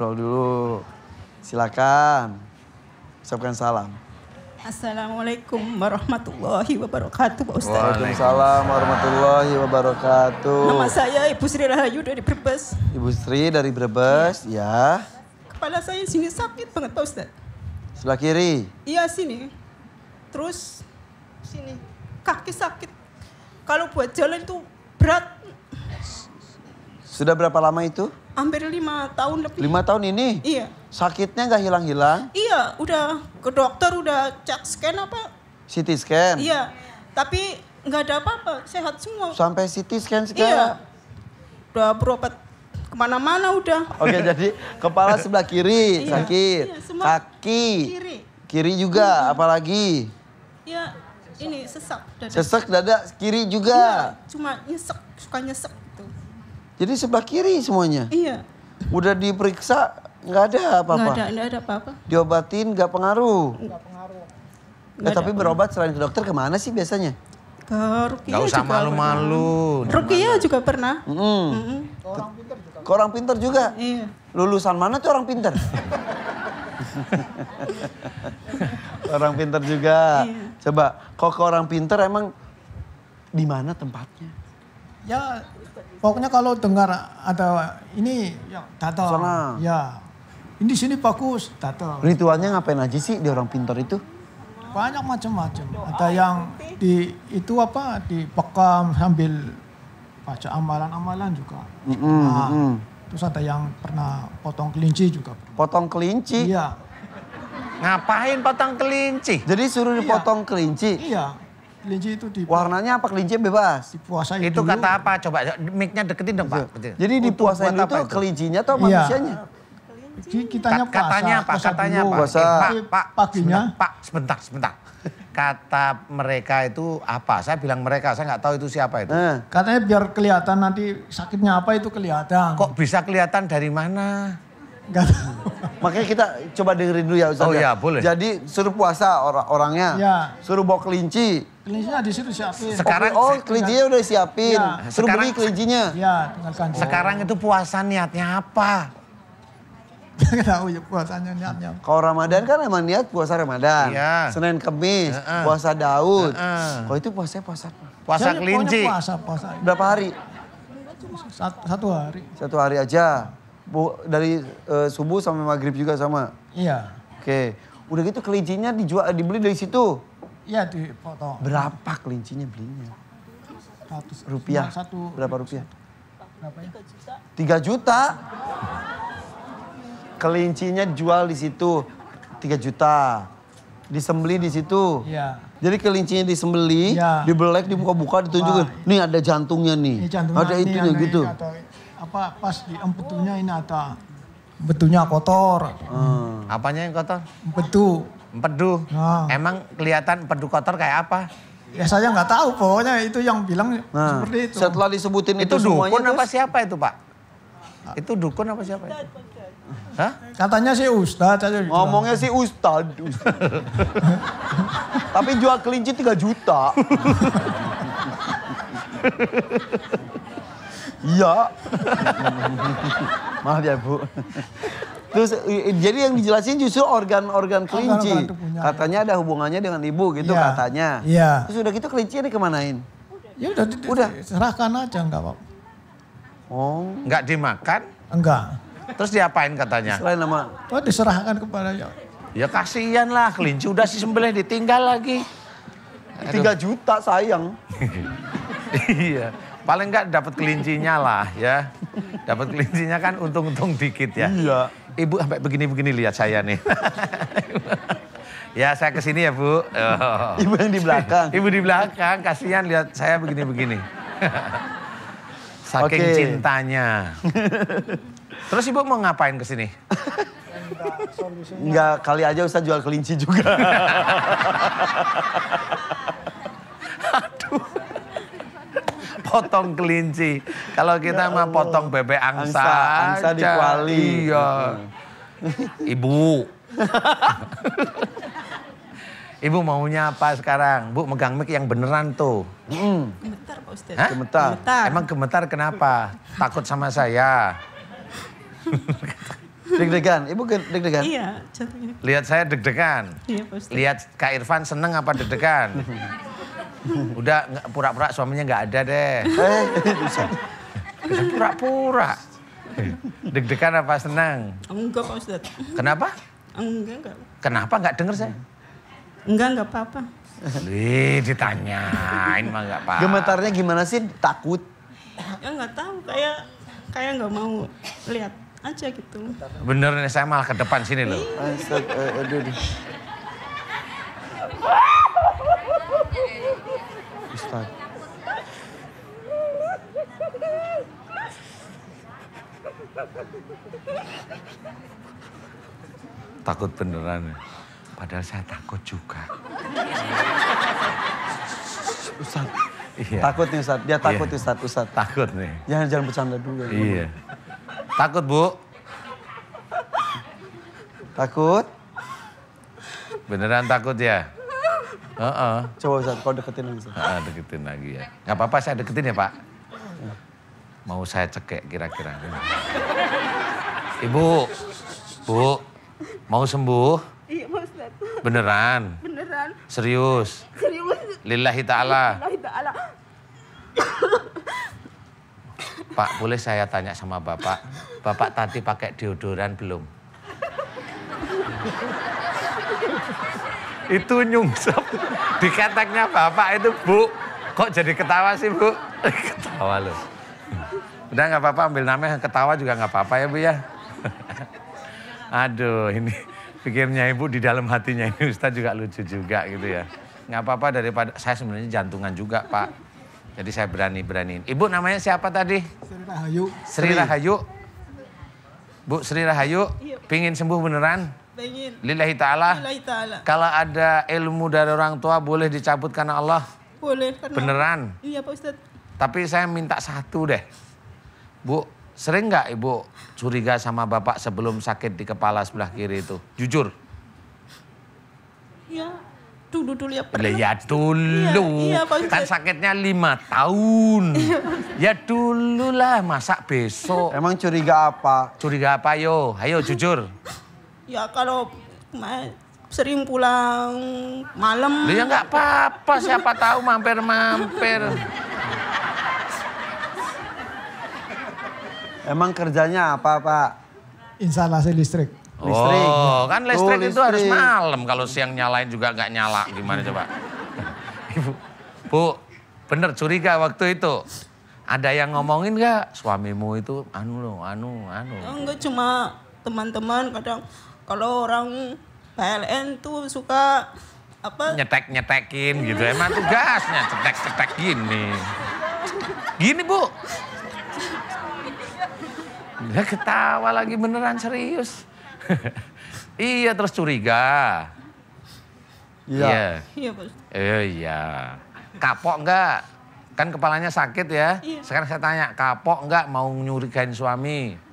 ngobrol dulu. Silakan. Ucapkan salam. Assalamualaikum warahmatullahi wabarakatuh Pak Ustaz. Waalaikumsalam warahmatullahi wabarakatuh. Nama saya Ibu Sri Rahayu dari Brebes. Ibu Sri dari Brebes, ya. ya. Kepala saya sini sakit banget Pak Ustaz. Sebelah kiri? Iya sini. Terus sini. Kaki sakit. Kalau buat jalan itu berat. Sudah berapa lama itu? hampir lima tahun lebih. Lima tahun ini? Iya. Sakitnya nggak hilang-hilang? Iya, udah ke dokter, udah cek scan apa? CT scan? Iya, tapi nggak ada apa-apa, sehat semua. Sampai CT scan segala? Iya, udah berobat kemana-mana udah. Oke, jadi kepala sebelah kiri iya, sakit, iya, kaki kiri, kiri juga, hmm. apalagi? Iya, ini sesak dada. Sesak dada kiri juga. Iya, cuma nyesek, suka nyesek. Jadi sebelah kiri semuanya. Iya. Udah diperiksa nggak ada apa-apa. Nggak ada, nggak ada apa-apa. Diobatin nggak pengaruh. Nggak pengaruh. Eh, nggak eh, tapi berobat selain ke dokter kemana sih biasanya? Ke Rukia Gak usah malu-malu. Rukia juga pernah. Mm. -hmm. Mm -hmm. Ke orang pinter juga. Ke orang pinter juga? Iya. Lulusan mana tuh orang pinter? orang pinter juga. Iya. Coba, kok ke orang pinter emang di mana tempatnya? Ya Pokoknya kalau dengar ada ini ya, datang. Ya. Ini sini bagus, datang. Ritualnya ngapain aja sih di orang pintar itu? Banyak macam-macam. Ada yang di itu apa? Di pekam sambil baca amalan-amalan juga. Mm -hmm. nah, mm -hmm. Terus ada yang pernah potong kelinci juga. Potong kelinci? Iya. Ngapain potong kelinci? Jadi suruh dipotong iya. kelinci? Iya kelinci itu di warnanya apa kelinci bebas dipuasain itu dulu. kata apa coba mic-nya deketin dong Pak jadi dipuasain itu, itu kelincinya atau manusianya kelinci iya. kitanya katanya apa? katanya apa? Puasa. Eh, pak, iya, pak, Sebentar, pak, sebentar, sebentar. Kata mereka itu apa? Saya bilang mereka, saya nggak tahu itu siapa itu. Eh. Katanya biar kelihatan nanti sakitnya apa itu kelihatan. Kok bisa kelihatan dari mana? Gak Makanya kita coba dengerin dulu ya Ustaz. Oh ya. iya boleh. Jadi suruh puasa or orangnya. Ya. Suruh bawa kelinci. Kelincinya di situ siapin. Sekarang oh, kelinci kelincinya udah siapin. Ya. Suruh sekarang, beli kelincinya. Iya Oh. Sekarang itu puasa niatnya apa? Gak tahu ya puasanya niatnya. Kalau Ramadan kan emang niat puasa Ramadan. Iya. Senin Kemis, uh -uh. puasa Daud. Uh -uh. Kalau itu puasa puasa Puasa Jadi, kelinci. Puasa, puasa. Berapa hari? satu hari. Satu hari aja. Bo dari uh, subuh sampai maghrib juga sama? Iya. Oke. Udah gitu kelincinya dijual eh, dibeli dari situ? Iya di Berapa kelincinya belinya? Rupiah. Berapa rupiah? Berapa ya? 3 juta. Kelincinya jual di situ tiga juta. Disembeli di situ. Iya. Jadi kelincinya disembeli, ya. dibelek, dibuka-buka, ditunjukin. Nih ada jantungnya nih. Ini jantung ada itunya gitu. gitu. Atau apa pas di empetunya ini ada. Betunya kotor. Hmm. Apanya yang kotor? Empetu. Empedu. Nah. Emang kelihatan empedu kotor kayak apa? Ya saya nggak tahu, pokoknya itu yang bilang nah. seperti itu. Setelah disebutin itu, itu dukun terus... apa siapa itu Pak? Itu dukun apa siapa itu? Hah? Katanya sih Ustadz. Aja Ngomongnya sih Ustadz. Ustadz. Tapi jual kelinci 3 juta. Iya. Maaf ya Bu. Terus jadi yang dijelasin justru organ-organ kelinci. katanya ada hubungannya dengan ibu gitu ya. katanya. Iya. Terus udah gitu kelinci ini kemanain? Ya udah, udah. serahkan aja enggak Pak. Oh. Enggak dimakan? Enggak. Terus diapain katanya? Selain nama. Oh diserahkan kepada ya. Ya kasihan lah kelinci udah sembelih ditinggal lagi. Tiga juta sayang. iya. Paling enggak dapat kelincinya lah ya. Dapat kelincinya kan untung-untung dikit ya. Iya. Ibu sampai begini-begini lihat saya nih. ya saya kesini ya Bu. Oh. Ibu yang di belakang. Ibu di belakang, kasihan lihat saya begini-begini. Saking okay. cintanya. Terus Ibu mau ngapain kesini? Enggak, kali aja Ustaz jual kelinci juga. Aduh potong kelinci. Kalau kita ya mah potong bebek angsa. Angsa, angsa di kuali. Iya. Ibu. Ibu maunya apa sekarang? Bu megang mic yang beneran tuh. Hmm. Gemetar Pak Ustaz. Hah? Gemetar. gemetar. Emang gemetar kenapa? Takut sama saya. deg-degan, Ibu deg-degan? Iya. Lihat saya deg-degan. Iya Pak Ustaz. Lihat Kak Irfan seneng apa deg-degan? Udah pura-pura suaminya nggak ada deh. Eh, bisa. Bisa pura-pura. Deg-degan apa senang? Enggak Pak Ustaz. Kenapa? Enggak, enggak. Kenapa enggak dengar saya? Enggak, enggak apa-apa. lih ditanyain mah enggak apa. Gemetarnya gimana sih? Takut? Ya enggak tahu, kayak kayak enggak mau lihat aja gitu. Bener nih, saya malah ke depan sini loh. Eh, aduh, aduh. Ustaz. Takut beneran. Ya? Padahal saya takut juga. Ustaz, iya. takut nih Ustaz. Dia takut iya. Ustaz. Ustaz. Takut nih. Jangan, jangan bercanda dulu. Ya. Iya. Takut Bu. Takut? Beneran takut ya? -uh. Coba Ustaz, kau deketin lagi. Uh, deketin lagi ya. Gak apa-apa saya deketin ya Pak. Mau saya cekek kira-kira. Ibu, Bu, mau sembuh? Iya Pak Ustaz. Beneran? Beneran. Serius? Serius. Lillahi ta'ala. Lillahi ta'ala. Pak, boleh saya tanya sama Bapak? Bapak tadi pakai deodoran belum? itu nyungsep di keteknya bapak itu bu kok jadi ketawa sih bu ketawa loh udah nggak apa-apa ambil namanya ketawa juga nggak apa-apa ya bu ya aduh ini pikirnya ibu di dalam hatinya ini Ustadz juga lucu juga gitu ya nggak apa-apa daripada saya sebenarnya jantungan juga pak jadi saya berani beraniin ibu namanya siapa tadi Sri Rahayu Sri Rahayu Bu Sri Rahayu, iya. pingin sembuh beneran? Pengen. Lillahi ta'ala? Ta Kalau ada ilmu dari orang tua boleh dicabut karena Allah? Boleh. Karena beneran? Iya Pak Ustaz. Tapi saya minta satu deh. Bu, sering nggak Ibu curiga sama Bapak sebelum sakit di kepala sebelah kiri itu? Jujur? Iya dulu dulu ya pernah. Ya dulu. ya, iya, iya kan sakitnya lima tahun. Iya. ya dulu lah, masa besok. Emang curiga apa? Curiga apa yo? Ayo jujur. ya kalau sering pulang malam. Lu ya nggak apa-apa, siapa tahu mampir-mampir. Emang kerjanya apa, Pak? Instalasi listrik. Listrik. Oh, kan listrik, listrik. itu harus malam. Kalau siang nyalain juga nggak nyala. Gimana coba? Ibu, Bu, bener curiga waktu itu. Ada yang ngomongin gak suamimu itu anu lo, anu, anu. Oh, enggak cuma teman-teman kadang kalau orang PLN tuh suka apa nyetek nyetekin gitu emang tugasnya cetek cetek gini gini bu dia ketawa lagi beneran serius iya terus curiga. Iya. Iya Iya. Eh, iya. Kapok enggak? Kan kepalanya sakit ya. Iya. Sekarang saya tanya, kapok enggak mau nyurigain suami?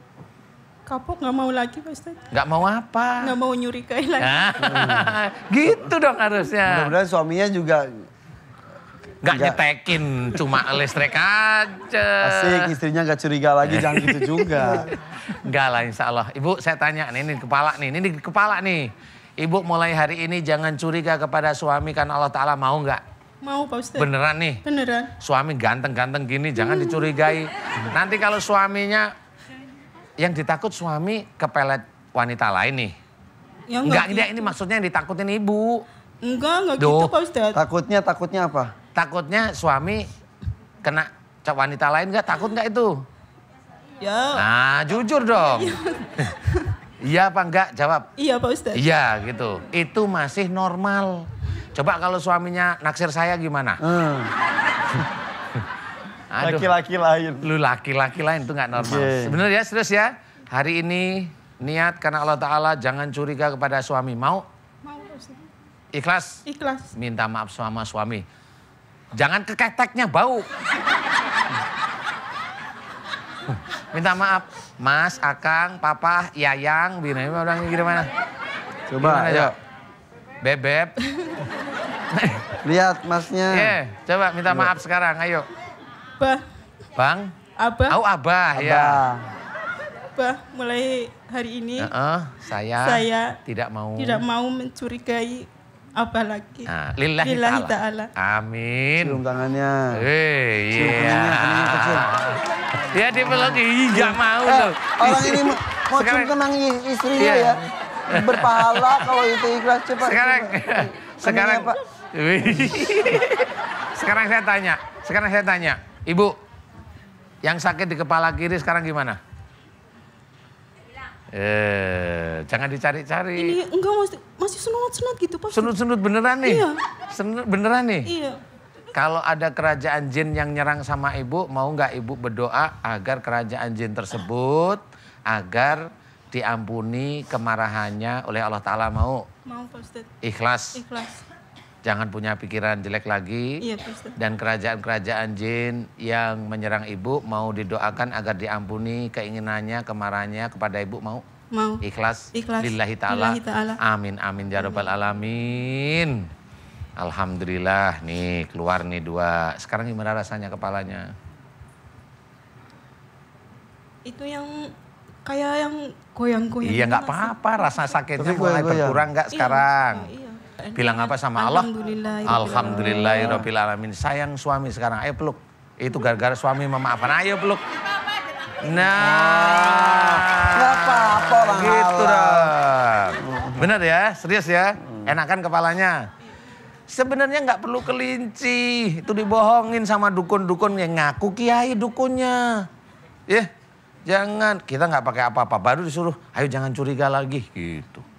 kapok nggak mau lagi Pak Ustaz. Nggak mau apa? Nggak mau nyurigain lagi. gitu dong harusnya. Mudah-mudahan suaminya juga Gak Enggak. nyetekin, cuma listrik aja. Asik, istrinya gak curiga lagi, jangan gitu juga. Enggak lah insya Allah. Ibu saya tanya nih, ini di kepala nih, ini di kepala nih. Ibu mulai hari ini jangan curiga kepada suami karena Allah Ta'ala mau nggak? Mau Pak Ustaz. Beneran nih? Beneran. Suami ganteng-ganteng gini jangan hmm. dicurigai. Nanti kalau suaminya yang ditakut suami kepelet wanita lain nih. Ya enggak, enggak gitu. ini maksudnya yang ditakutin ibu. Enggak, enggak gitu, Duh. gitu Pak Ustaz. Takutnya, takutnya apa? Takutnya suami kena wanita lain gak Takut gak itu? Ya. Nah, jujur dong. Iya, iya apa enggak? Jawab. Iya Pak Ustadz. Iya gitu. Itu masih normal. Coba kalau suaminya naksir saya gimana? Ah. laki Laki-laki lain. Lu laki-laki lain itu gak normal. Yeah. Sebenarnya ya, serius ya. Hari ini niat karena Allah Ta'ala jangan curiga kepada suami. Mau? Mau Ustaz. Ikhlas? Ikhlas. Minta maaf sama suami. Jangan ke bau. Minta maaf, Mas, Akang, Papa, Yayang, Bina, orang gimana? Coba, gimana, ayo. Bebep. Lihat masnya. Iya, yeah, coba minta maaf sekarang, ayo. Bah. Bang? Abah. Oh, Abah, ya. Abah. ya. Abah, mulai hari ini. Uh -uh, saya, saya tidak mau. Tidak mau mencurigai apalagi nah, lillahi, lillahi ta'ala. Ta Amin. Cium tangannya. Hey, eh, Cium iya. tangannya, tangannya kecil. Ya iya iya mau eh, loh. Orang ini mau Sekarang, cium kenang istrinya iya. ya. Berpahala kalau itu ikhlas cepat. Sekarang, sekarang, apa? sekarang saya tanya, sekarang saya tanya, Ibu, yang sakit di kepala kiri sekarang gimana? Eh, jangan dicari-cari. Ini enggak masih masih senut-senut gitu pak. Senut-senut beneran nih. Iya. Senut beneran nih. Iya. Kalau ada kerajaan jin yang nyerang sama ibu, mau nggak ibu berdoa agar kerajaan jin tersebut agar diampuni kemarahannya oleh Allah Taala mau? Mau Pak Ustaz. Ikhlas. Ikhlas jangan punya pikiran jelek lagi. Iya, dan kerajaan-kerajaan jin yang menyerang ibu mau didoakan agar diampuni keinginannya, kemarahannya kepada ibu mau? Mau. Ikhlas? Ikhlas. Lillahi ta'ala. Ta amin, amin. Ya Rabbal Alamin. Alhamdulillah nih keluar nih dua. Sekarang gimana rasanya kepalanya? Itu yang kayak yang goyang-goyang. Iya gitu nggak apa-apa rasa sakitnya mulai berkurang nggak iya, sekarang? Iya, iya. Bilang apa sama Allah? Alhamdulillahirabbil alamin. Sayang suami sekarang ayo peluk. Itu gara-gara suami memaafkan. Ayo peluk. Nah. apa-apa lah. Gitu dong. Benar ya? Serius ya? Enakan kepalanya. Sebenarnya nggak perlu kelinci. Itu dibohongin sama dukun-dukun yang ngaku kiai dukunnya. Ya, jangan. Kita nggak pakai apa-apa. Baru disuruh, ayo jangan curiga lagi. Gitu.